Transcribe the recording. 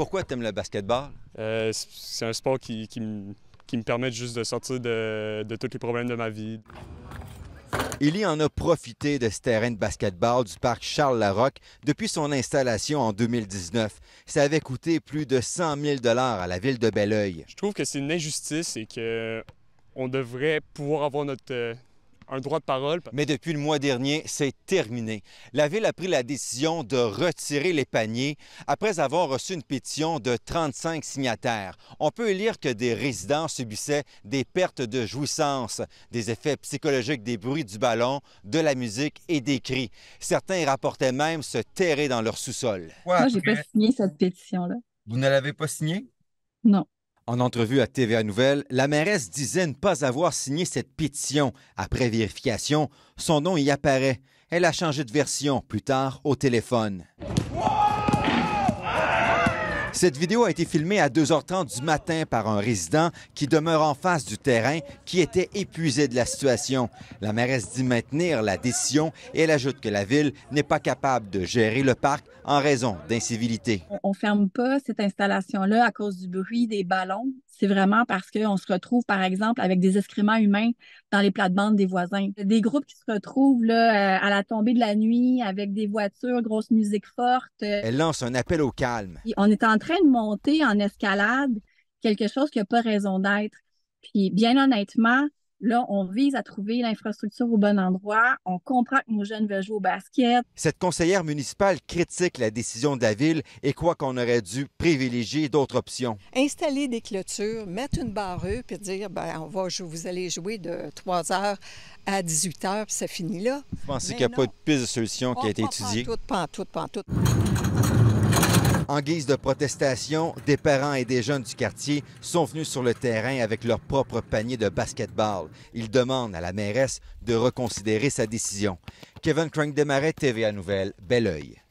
Pourquoi t'aimes le basketball? Euh, c'est un sport qui, me permet juste de sortir de, tous les problèmes de ma vie. Il y en a profité de ce terrain de basketball du parc Charles Larocque depuis son installation en 2019. Ça avait coûté plus de 100 000 à la ville de Belleuil. Je trouve que c'est une injustice et que on devrait pouvoir avoir notre, euh, droit de parole. Mais depuis le mois dernier, c'est terminé. La Ville a pris la décision de retirer les paniers après avoir reçu une pétition de 35 signataires. On peut lire que des résidents subissaient des pertes de jouissance, des effets psychologiques des bruits du ballon, de la musique et des cris. Certains rapportaient même se terrer dans leur sous-sol. Moi, j'ai pas signé cette pétition-là. Vous ne l'avez pas signée? Non. En entrevue à TVA Nouvelle, la mairesse disait ne pas avoir signé cette pétition. Après vérification, son nom y apparaît. Elle a changé de version plus tard au téléphone. Cette vidéo a été filmée à 2h30 du matin par un résident qui demeure en face du terrain, qui était épuisé de la situation. La mairesse dit maintenir la décision et elle ajoute que la ville n'est pas capable de gérer le parc en raison d'incivilité. On ferme pas cette installation-là à cause du bruit des ballons c'est vraiment parce qu'on se retrouve, par exemple, avec des excréments humains dans les plates-bandes des voisins. Des groupes qui se retrouvent euh, à la tombée de la nuit avec des voitures, grosse musique forte. Elle lance un appel au calme. on est en train de monter en escalade quelque chose qui n'a pas raison d'être. Puis, bien honnêtement, Là, on vise à trouver l'infrastructure au bon endroit. On comprend que nos jeunes veulent jouer au basket. Cette conseillère municipale critique la décision de la ville et croit qu'on aurait dû privilégier d'autres options. Installer des clôtures, mettre une barre puis dire ben, on va, vous allez jouer de 3 heures à 18 h, puis ça finit là. Je pensez qu'il n'y a pas de piste de solution qui a oh, été étudiée? En guise de protestation, des parents et des jeunes du quartier sont venus sur le terrain avec leur propre panier de basketball. Ils demandent à la mairesse de reconsidérer sa décision. Kevin Crank-Desmarais, TVA Nouvelle, oeil.